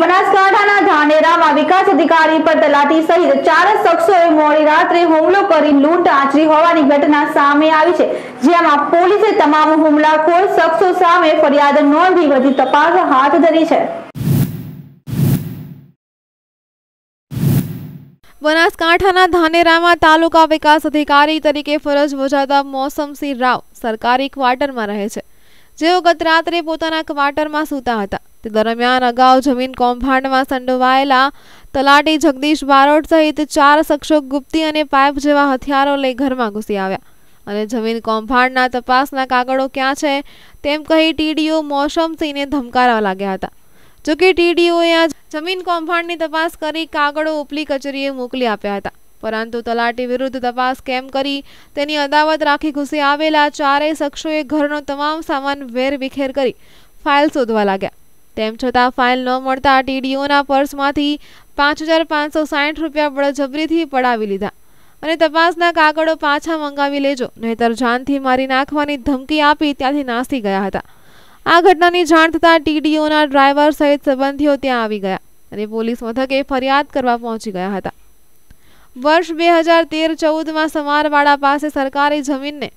બનાસકાંઠાના ધાનેરામાં વિકાસ અધિકારી પર તલાટી સહિત ચાર શખ્સોએ મોડી રાત્રે હુમલો કરી લૂંટ આચરી હોવાની ઘટના સામે આવી છે જેમાં પોલીસે તમામ હુમલાખોર શખ્સો સામે ફરિયાદ નોંધી વધુ તપાસ હાથ ધરી છે બનાસકાંઠાના ધાનેરામાં તાલુકા વિકાસ અધિકારી તરીકે ફરજ બજાવતા મોસમસિંહ રાવ સરકારી ક્વાર્ટરમાં રહે છે જેઓ ગત રાત્રે પોતાના ક્વાર્ટરમાં સૂતા હતા તે દરમિયાન અગાઉ જમીન કૌભાંડમાં સંડોવાયેલા તલાટી જગદીશ બારોટ સહિત ચાર શખ્સો ગુપ્તી અને પાઇપ જેવા હથિયારો લઈ ઘરમાં ઘૂસી આવ્યા અને જમીન કૌભાંડના તપાસના કાગળો ક્યાં છે તેમ કહી ટીડીઓ મોસમસિંહને ધમકારવા લાગ્યા હતા જોકે ટીડીઓએ આ જમીન કૌભાંડની તપાસ કરી કાગળો ઉપલી કચેરીએ મોકલી આપ્યા હતા પરંતુ તલાટી વિરુદ્ધ તપાસ કેમ કરી તેની અદાવત રાખી ઘૂસી આવેલા ચારેય શખ્સોએ ઘરનો તમામ સામાન વેરવિખેર કરી ફાઇલ શોધવા લાગ્યા તેમ છતાં ફાઈલ નો મળતા ટીડીઓ ના પરસમાંથી 5560 રૂપિયા બળજબરીથી પડાવી લીધા અને તપાસના કાગળો પાછા મંગાવી લેજો નહીતર જાનથી મારી નાખવાની ધમકી આપી ત્યાંથી નાસી ગયા હતા આ ઘટનાની જાણ થતા ટીડીઓ ના ડ્રાઈવર સહિત સંબંધીઓ ત્યાં આવી ગયા અને પોલીસમાં તો કે ફરિયાદ કરવા પહોંચી ગયા હતા વર્ષ 2013 14 માં સમરવાડા પાસે સરકારી જમીન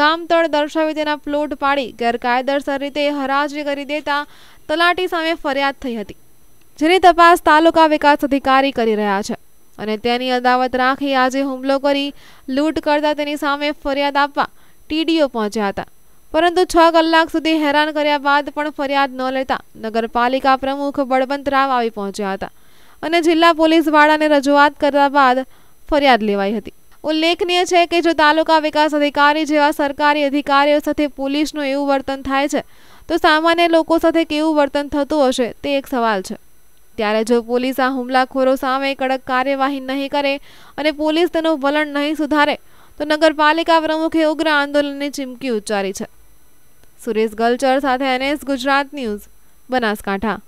ગામતળ દર્શાવી તેના પ્લોટ પાડી ગેરકાયદેસર રીતે હરાજી કરી દેતા તલાટી સામે ફરિયાદ થઈ હતી જેની તપાસ તાલુકા વિકાસ અધિકારી કરી રહ્યા છે અને તેની અદાવત રાખી આજે હુમલો કરી લૂંટ કરતા તેની સામે ફરિયાદ આપવા ટીડીઓ પહોંચ્યા હતા પરંતુ છ કલાક સુધી હેરાન કર્યા બાદ પણ ફરિયાદ ન લેતા નગરપાલિકા પ્રમુખ રાવ આવી પહોંચ્યા હતા અને જિલ્લા પોલીસ વાળાને રજૂઆત કર્યા બાદ ફરિયાદ લેવાઈ હતી ઉલ્લેખનીય છે કે જો તાલુકા વિકાસ અધિકારી જેવા સરકારી અધિકારીઓ સાથે પોલીસનું એવું વર્તન થાય છે તો સામાન્ય લોકો સાથે કેવું વર્તન થતું હશે તે એક સવાલ છે ત્યારે જો પોલીસ આ હુમલાખોરો સામે કડક કાર્યવાહી નહીં કરે અને પોલીસ તેનું વલણ નહીં સુધારે તો નગરપાલિકા પ્રમુખે ઉગ્ર આંદોલનની ચીમકી ઉચ્ચારી છે સુરેશ ગલચર સાથે એનએસ ગુજરાત ન્યૂઝ બનાસકાંઠા